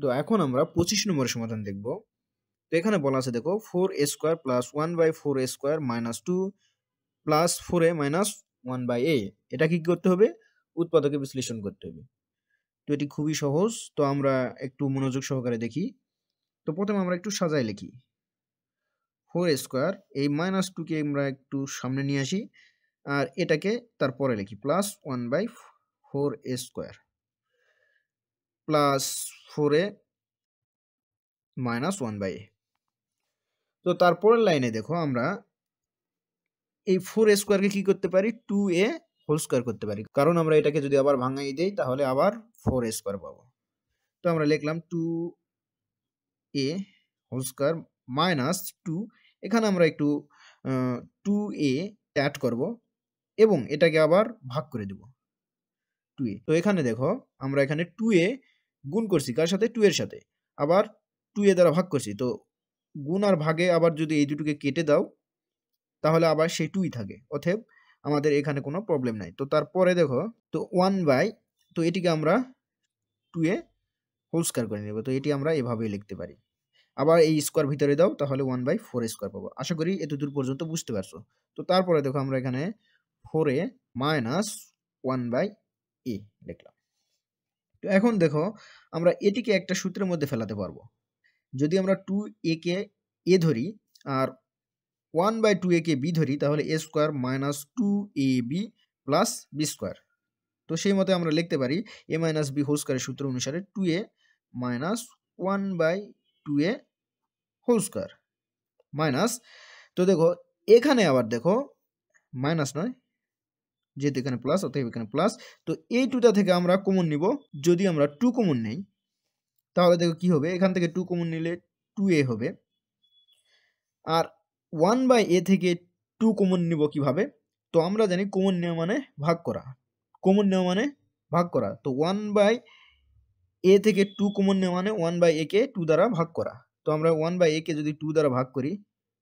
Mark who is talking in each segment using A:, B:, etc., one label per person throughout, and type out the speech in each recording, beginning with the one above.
A: তো এখন আমরা পঁচিশ নম্বরের সমাধান দেখব তো এখানে বলা আছে দেখো four a square plus one by four a square minus two plus four a minus one by a এটা কি করতে হবে উৎপাদকে বিশ্লেষণ করতে হবে তো এটি খুবই সহজ তো আমরা একটু মনোযোগ সহকারে দেখি তো প্রথমে আমরা একটু সাজায় লিখি ফোর এ স্কোয়ার এই মাইনাস টুকে আমরা একটু সামনে নিয়ে আসি আর এটাকে তারপরে লিখি plus one by four a square plus four a minus one by a তো তারপরের লাইনে দেখো আমরা এই ফোর এ স্কোয়ারকে কী করতে পারি টু এ হোল স্কোয়ার করতে পারি কারণ আমরা এটাকে যদি আবার ভাঙাই দেই তাহলে আবার ফোর এ স্কোয়ার পাবো তো আমরা লিখলাম two a whole square minus two এখানে আমরা একটু টু এ অ্যাড করব এবং এটাকে আবার ভাগ করে দেব টু এ তো এখানে দেখো আমরা এখানে টু এ গুণ করছি কার সাথে টু এর সাথে আবার টু এ দ্বারা ভাগ করছি তো গুণ আর ভাগে আবার যদি এই দুটোকে কেটে দাও তাহলে আবার সেই টুই থাকে অথব আমাদের এখানে কোনো প্রবলেম নাই তো তারপরে দেখো তো ওয়ান বাই তো এটিকে আমরা টু এ হোল করে নেব তো এটি আমরা এভাবেই লিখতে পারি আবার এই স্কোয়ার ভিতরে দাও তাহলে ওয়ান বাই ফোর স্কোয়ার পাবো আশা করি এতদূর পর্যন্ত বুঝতে পারছো তো তারপরে দেখো আমরা এখানে ফোরে মাইনাস ওয়ান বাই এ লিখলাম তো এখন দেখো আমরা এটিকে একটা সূত্রের মধ্যে ফেলাতে পারবো যদি আমরা টু এ কে এ ধরি আর ওয়ান বাই টু এ কে বি ধরি তাহলে a square minus two a b plus b square তো সেই মতে আমরা লিখতে পারি এ মাইনাস বি হোল স্কোয়ারের সূত্র অনুসারে two a minus one by two a whole square minus তো দেখো এখানে আবার দেখো মাইনাস নয় যেহেতু এখানে প্লাস অতএব এখানে প্লাস তো এই টুটা থেকে আমরা কমন নিব যদি আমরা টু কমন নেই তাহলে দেখো কি হবে এখান থেকে টু কমন নিলে টু এ হবে আর ওয়ান বাই এ থেকে টু কমন নিব কিভাবে তো আমরা জানি কমন নেওয়া মানে ভাগ করা কমন নেওয়া মানে ভাগ করা তো ওয়ান বাই এ থেকে টু কমন নেওয়া মানে ওয়ান বাই এ কে টু দ্বারা ভাগ করা তো আমরা ওয়ান বাই এ কে যদি টু দ্বারা ভাগ করি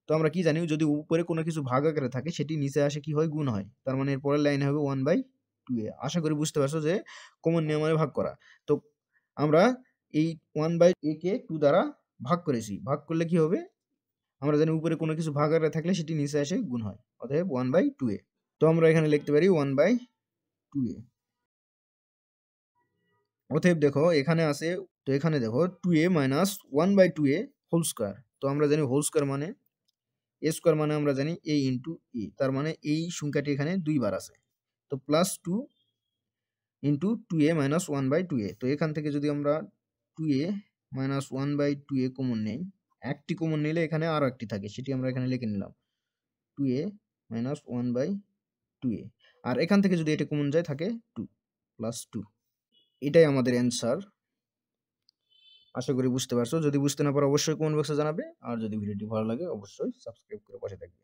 A: তো আমরা কি জানি যদি উপরে কোনো কিছু ভাগ আকারে থাকে সেটি নিচে আসে কি হয় গুণ হয় তার মানে এর পরের লাইনে হবে ওয়ান বাই টু এ আশা করি বুঝতে পারছো যে কমন নিয়মে মানে ভাগ করা তো আমরা এই ওয়ান বাই এ কে টু দ্বারা ভাগ করেছি ভাগ করলে কি হবে আমরা জানি উপরে কোনো কিছু ভাগ আকারে থাকলে সেটি নিচে আসে গুণ হয় অতএব ওয়ান বাই টু এ তো আমরা এখানে লিখতে পারি ওয়ান বাই টু এ অতএব দেখো এখানে আছে তো এখানে দেখো two a minus one by two a whole square তো আমরা জানি হোল স্কোয়ার মানে এ স্কোয়ার মানে আমরা জানি এ ইন্টু ই তার মানে এই সংখ্যাটি এখানে দুইবার আছে তো plus two into two a minus one by two a তো এখান থেকে যদি আমরা two a minus one by two a common নেই একটি কমন নিলে এখানে আরও একটি থাকে সেটি আমরা এখানে লিখে নিলাম two a minus one by two a আর এখান থেকে যদি এটি কমন যায় থাকে টু প্লাস টু এটাই আমাদের অ্যান্সার আশা করি বুঝতে পারছো যদি বুঝতে না পারো অবশ্যই কমেন্ট বক্সে জানাবে আর যদি ভিডিওটি ভালো লাগে অবশ্যই সাবস্ক্রাইব করে পাশে থাকবে